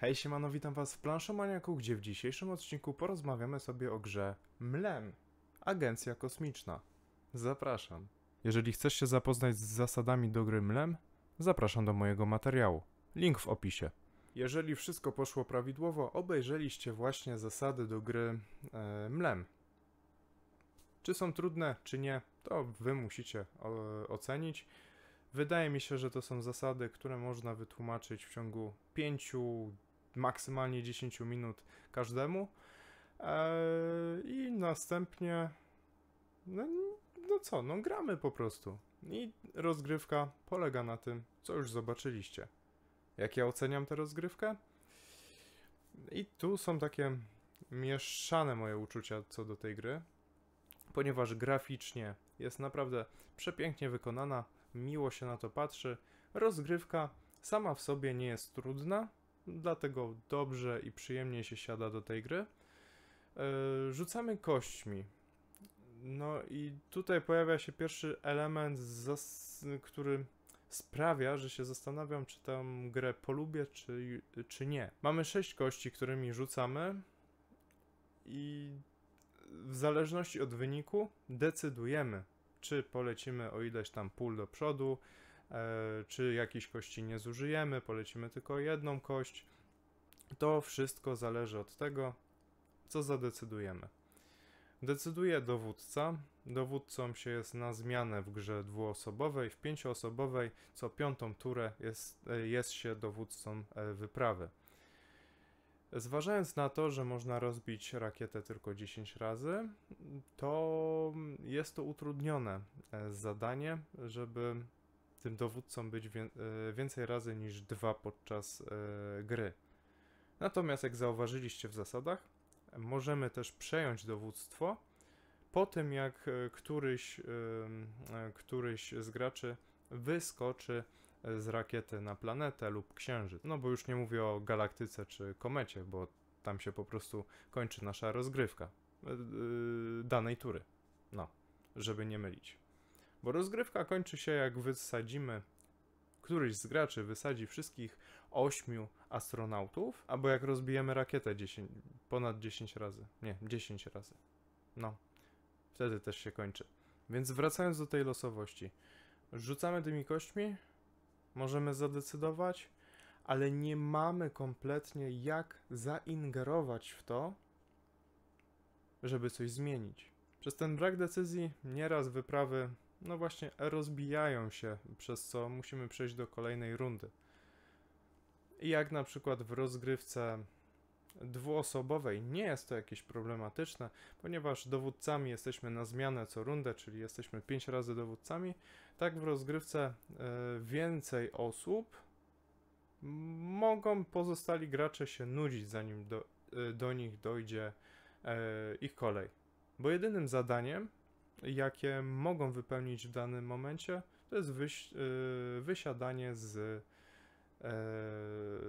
Hej siemano, witam was w Planszomaniaku, gdzie w dzisiejszym odcinku porozmawiamy sobie o grze MLEM, Agencja Kosmiczna. Zapraszam. Jeżeli chcesz się zapoznać z zasadami do gry MLEM, zapraszam do mojego materiału. Link w opisie. Jeżeli wszystko poszło prawidłowo, obejrzeliście właśnie zasady do gry e, MLEM. Czy są trudne, czy nie, to wy musicie e, ocenić. Wydaje mi się, że to są zasady, które można wytłumaczyć w ciągu 5 maksymalnie 10 minut każdemu. Eee, I następnie, no, no co, no gramy po prostu. I rozgrywka polega na tym, co już zobaczyliście. Jak ja oceniam tę rozgrywkę? I tu są takie mieszane moje uczucia co do tej gry, ponieważ graficznie jest naprawdę przepięknie wykonana, miło się na to patrzy. Rozgrywka sama w sobie nie jest trudna, dlatego dobrze i przyjemnie się siada do tej gry. E, rzucamy kośćmi. No i tutaj pojawia się pierwszy element, który sprawia, że się zastanawiam, czy tę grę polubię, czy, czy nie. Mamy sześć kości, którymi rzucamy i w zależności od wyniku decydujemy, czy polecimy o ileś tam pól do przodu, e, czy jakiejś kości nie zużyjemy, polecimy tylko jedną kość. To wszystko zależy od tego, co zadecydujemy. Decyduje dowódca. Dowódcą się jest na zmianę w grze dwuosobowej. W pięcioosobowej co piątą turę jest, jest się dowódcą e, wyprawy. Zważając na to, że można rozbić rakietę tylko 10 razy, to jest to utrudnione e, zadanie, żeby tym dowódcą być e, więcej razy niż dwa podczas gry. Natomiast jak zauważyliście w zasadach, możemy też przejąć dowództwo po tym, jak e, któryś, e, e, któryś z graczy wyskoczy z rakiety na planetę lub księżyc. No bo już nie mówię o galaktyce czy komecie, bo tam się po prostu kończy nasza rozgrywka danej tury. No, żeby nie mylić. Bo rozgrywka kończy się, jak wysadzimy któryś z graczy wysadzi wszystkich ośmiu astronautów, albo jak rozbijemy rakietę 10, ponad 10 razy. Nie, 10 razy. No, wtedy też się kończy. Więc wracając do tej losowości, rzucamy tymi kośćmi, możemy zadecydować, ale nie mamy kompletnie jak zaingerować w to, żeby coś zmienić. Przez ten brak decyzji nieraz wyprawy no właśnie rozbijają się, przez co musimy przejść do kolejnej rundy. Jak na przykład w rozgrywce dwuosobowej nie jest to jakieś problematyczne, ponieważ dowódcami jesteśmy na zmianę co rundę, czyli jesteśmy 5 razy dowódcami, tak w rozgrywce e, więcej osób mogą pozostali gracze się nudzić, zanim do, e, do nich dojdzie e, ich kolej. Bo jedynym zadaniem jakie mogą wypełnić w danym momencie, to jest wyś, y, wysiadanie z e,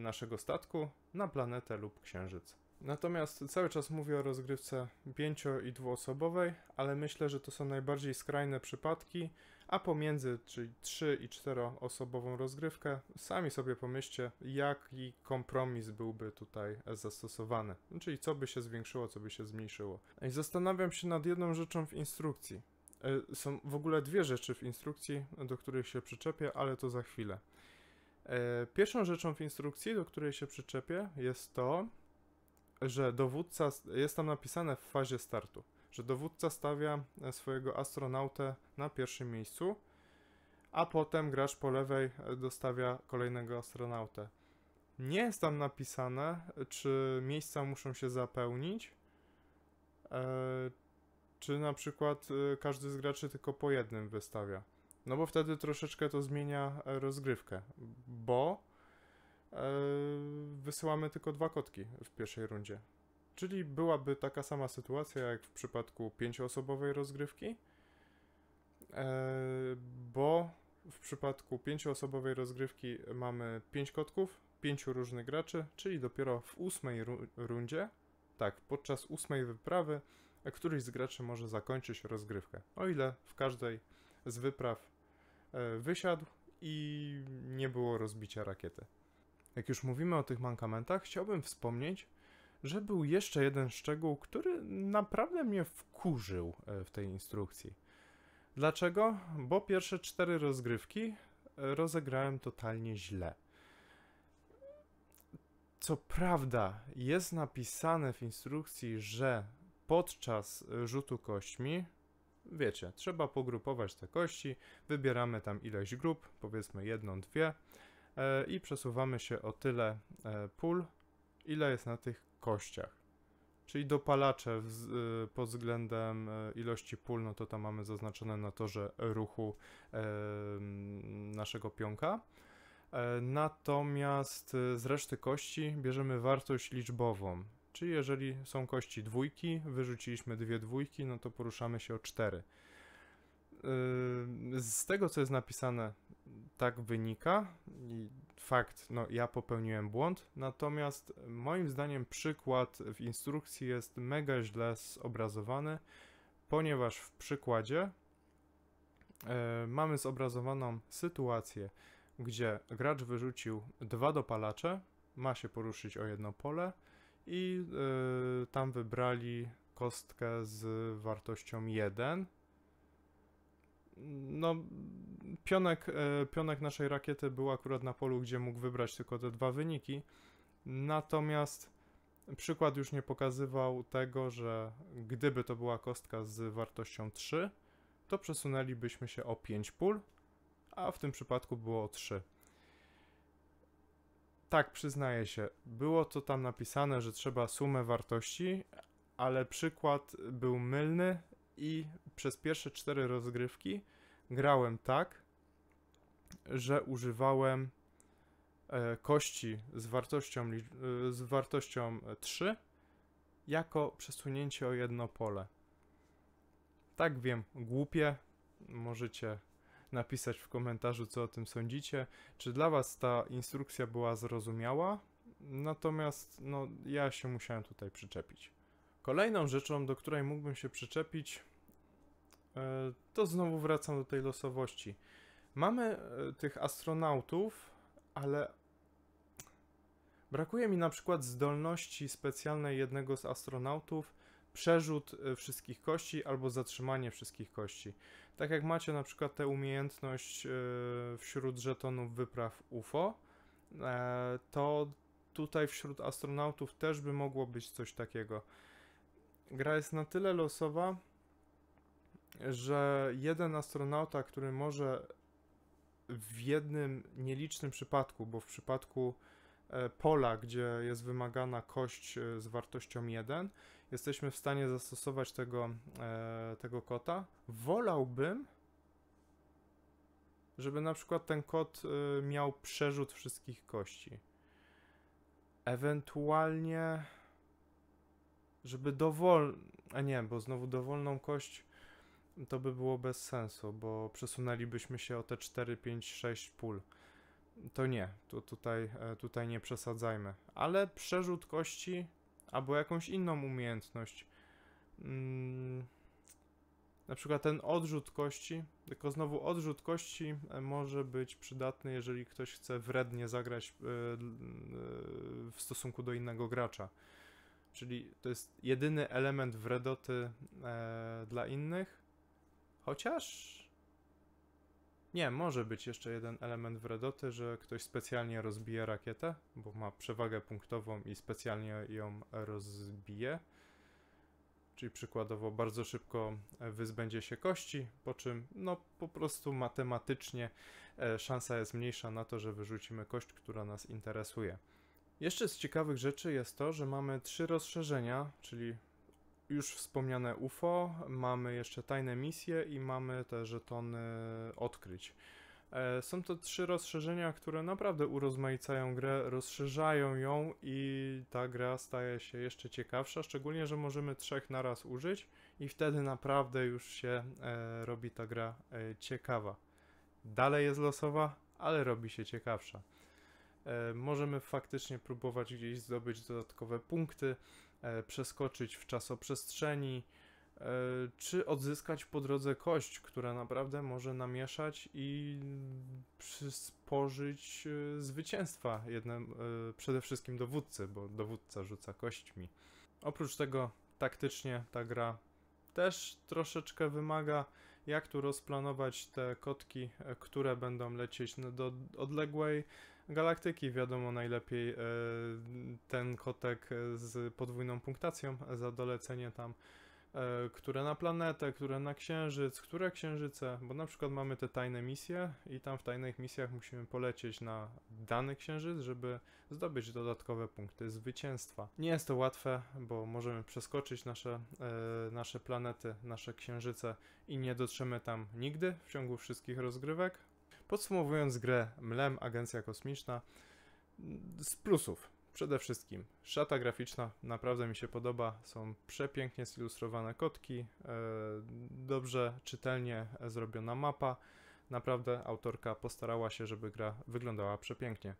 naszego statku na planetę lub księżyc. Natomiast cały czas mówię o rozgrywce pięcio- i dwuosobowej, ale myślę, że to są najbardziej skrajne przypadki, a pomiędzy, czyli 3 i 4-osobową rozgrywkę, sami sobie pomyślcie, jaki kompromis byłby tutaj zastosowany, czyli co by się zwiększyło, co by się zmniejszyło. I zastanawiam się nad jedną rzeczą w instrukcji. E, są w ogóle dwie rzeczy w instrukcji, do których się przyczepię, ale to za chwilę. E, pierwszą rzeczą w instrukcji, do której się przyczepię, jest to, że dowódca, jest tam napisane w fazie startu, że dowódca stawia e, swojego astronautę na pierwszym miejscu, a potem gracz po lewej e, dostawia kolejnego astronautę. Nie jest tam napisane, czy miejsca muszą się zapełnić, e, czy na przykład każdy z graczy tylko po jednym wystawia. No bo wtedy troszeczkę to zmienia rozgrywkę, bo Yy, wysyłamy tylko dwa kotki w pierwszej rundzie. Czyli byłaby taka sama sytuacja jak w przypadku pięcioosobowej rozgrywki, yy, bo w przypadku pięcioosobowej rozgrywki mamy pięć kotków, pięciu różnych graczy, czyli dopiero w ósmej rundzie, tak, podczas ósmej wyprawy, któryś z graczy może zakończyć rozgrywkę. O ile w każdej z wypraw yy, wysiadł i nie było rozbicia rakiety. Jak już mówimy o tych mankamentach, chciałbym wspomnieć, że był jeszcze jeden szczegół, który naprawdę mnie wkurzył e, w tej instrukcji. Dlaczego? Bo pierwsze cztery rozgrywki e, rozegrałem totalnie źle. Co prawda jest napisane w instrukcji, że podczas rzutu kośćmi, wiecie, trzeba pogrupować te kości, wybieramy tam ileś grup, powiedzmy jedną, dwie, E, i przesuwamy się o tyle e, pól, ile jest na tych kościach. Czyli dopalacze e, pod względem ilości pól, no to tam mamy zaznaczone na torze ruchu naszego pionka. Natomiast z reszty kości bierzemy wartość liczbową, czyli jeżeli są kości dwójki, wyrzuciliśmy dwie dwójki, no to poruszamy się o cztery. Z tego, co jest napisane tak wynika i fakt, no ja popełniłem błąd, natomiast moim zdaniem przykład w instrukcji jest mega źle zobrazowany, ponieważ w przykładzie e, mamy zobrazowaną sytuację, gdzie gracz wyrzucił dwa dopalacze, ma się poruszyć o jedno pole i e, tam wybrali kostkę z wartością 1, no, pionek, e, pionek naszej rakiety był akurat na polu, gdzie mógł wybrać tylko te dwa wyniki. Natomiast przykład już nie pokazywał tego, że gdyby to była kostka z wartością 3, to przesunęlibyśmy się o 5 pól, a w tym przypadku było 3. Tak, przyznaję się, było to tam napisane, że trzeba sumę wartości, ale przykład był mylny i przez pierwsze cztery rozgrywki grałem tak, że używałem e, kości z wartością, e, z wartością 3 e, jako przesunięcie o jedno pole. Tak wiem, głupie. Możecie napisać w komentarzu, co o tym sądzicie. Czy dla Was ta instrukcja była zrozumiała? Natomiast no, ja się musiałem tutaj przyczepić. Kolejną rzeczą, do której mógłbym się przyczepić, E, to znowu wracam do tej losowości. Mamy e, tych astronautów, ale brakuje mi na przykład zdolności specjalnej jednego z astronautów, przerzut e, wszystkich kości albo zatrzymanie wszystkich kości. Tak jak macie na przykład tę umiejętność wśród żetonów wypraw UFO, to tutaj wśród astronautów też by mogło być coś takiego. Gra jest na tyle losowa, że jeden astronauta, który może w jednym nielicznym przypadku, bo w przypadku e, pola, gdzie jest wymagana kość e, z wartością 1, jesteśmy w stanie zastosować tego, e, tego kota. Wolałbym, żeby na przykład ten kot miał przerzut wszystkich kości. Ewentualnie, żeby dowol- a nie, bo znowu dowolną kość to by było bez sensu, bo przesunęlibyśmy się o te 4, 5, 6 pól. To nie, to tutaj, e, tutaj nie przesadzajmy. Ale przerzut kości albo jakąś inną umiejętność. Hmm, na przykład ten odrzut kości, tylko znowu odrzut kości e, może być przydatny, jeżeli ktoś chce wrednie zagrać e, w stosunku do innego gracza. Czyli to jest jedyny element wredoty dla innych, Chociaż... Nie, może być jeszcze jeden element wredoty, że ktoś specjalnie rozbije rakietę, bo ma przewagę punktową i specjalnie ją rozbije. Czyli przykładowo bardzo szybko e, wyzbędzie się kości, po czym no po prostu matematycznie e, szansa jest mniejsza na to, że wyrzucimy kość, która nas interesuje. Jeszcze z ciekawych rzeczy jest to, że mamy trzy rozszerzenia, czyli już wspomniane UFO, mamy jeszcze tajne misje i mamy te żetony odkryć. E, są to trzy rozszerzenia, które naprawdę urozmaicają grę, rozszerzają ją i ta gra staje się jeszcze ciekawsza, szczególnie, że możemy trzech naraz użyć i wtedy naprawdę już się e, robi ta gra e, ciekawa. Dalej jest losowa, ale robi się ciekawsza. E, możemy faktycznie próbować gdzieś zdobyć dodatkowe punkty, e, przeskoczyć w czasoprzestrzeni, e, czy odzyskać po drodze kość, która naprawdę może namieszać i przysporzyć zwycięstwa jednym, przede wszystkim dowódcy, bo dowódca rzuca kośćmi. Oprócz tego taktycznie ta gra też troszeczkę wymaga, jak tu rozplanować te kotki, które będą lecieć do odległej galaktyki. Wiadomo najlepiej e, ten kotek z podwójną punktacją za dolecenie tam, e, które na planetę, które na księżyc, które księżyce, bo na przykład mamy te tajne misje i tam w tajnych misjach musimy polecieć na dany księżyc, żeby zdobyć dodatkowe punkty zwycięstwa. Nie jest to łatwe, bo możemy przeskoczyć nasze, e, nasze planety, nasze księżyce i nie dotrzemy tam nigdy w ciągu wszystkich rozgrywek, Podsumowując grę MLEM, Agencja Kosmiczna, z plusów przede wszystkim szata graficzna naprawdę mi się podoba, są przepięknie zilustrowane kotki, e, dobrze czytelnie zrobiona mapa, naprawdę autorka postarała się, żeby gra wyglądała przepięknie.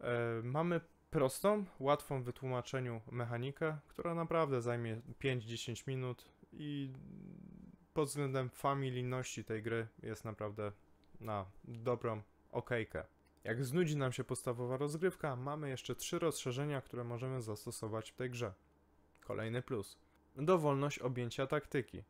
E, mamy prostą, łatwą w wytłumaczeniu mechanikę, która naprawdę zajmie 5-10 minut i pod względem familijności tej gry jest naprawdę na dobrą okejkę. Jak znudzi nam się podstawowa rozgrywka, mamy jeszcze trzy rozszerzenia, które możemy zastosować w tej grze. Kolejny plus. Dowolność objęcia taktyki.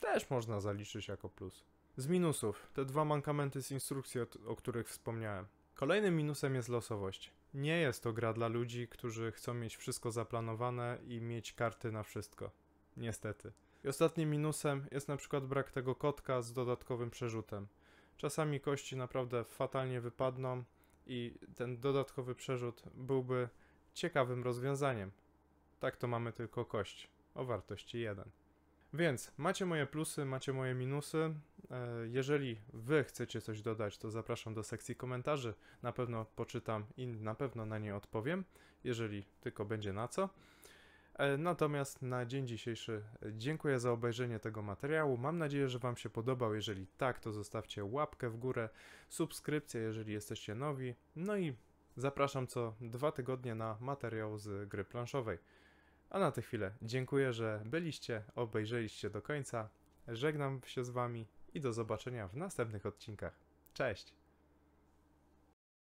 Też można zaliczyć jako plus. Z minusów, te dwa mankamenty z instrukcji, o, których wspomniałem. Kolejnym minusem jest losowość. Nie jest to gra dla ludzi, którzy chcą mieć wszystko zaplanowane i mieć karty na wszystko. Niestety. I ostatnim minusem jest na przykład brak tego kotka z dodatkowym przerzutem. Czasami kości naprawdę fatalnie wypadną i ten dodatkowy przerzut byłby ciekawym rozwiązaniem. Tak to mamy tylko kość o wartości 1. Więc macie moje plusy, macie moje minusy. E, jeżeli wy chcecie coś dodać, to zapraszam do sekcji komentarzy. Na pewno poczytam i na pewno na nie odpowiem, jeżeli tylko będzie na co. E, natomiast na dzień dzisiejszy e, dziękuję za obejrzenie tego materiału. Mam nadzieję, że Wam się podobał. Jeżeli tak, to zostawcie łapkę w górę, subskrypcję, jeżeli jesteście nowi. No i zapraszam co dwa tygodnie na materiał z gry planszowej. A na tę chwilę dziękuję, że byliście, obejrzeliście do końca. Żegnam się z Wami i do zobaczenia w następnych odcinkach. Cześć!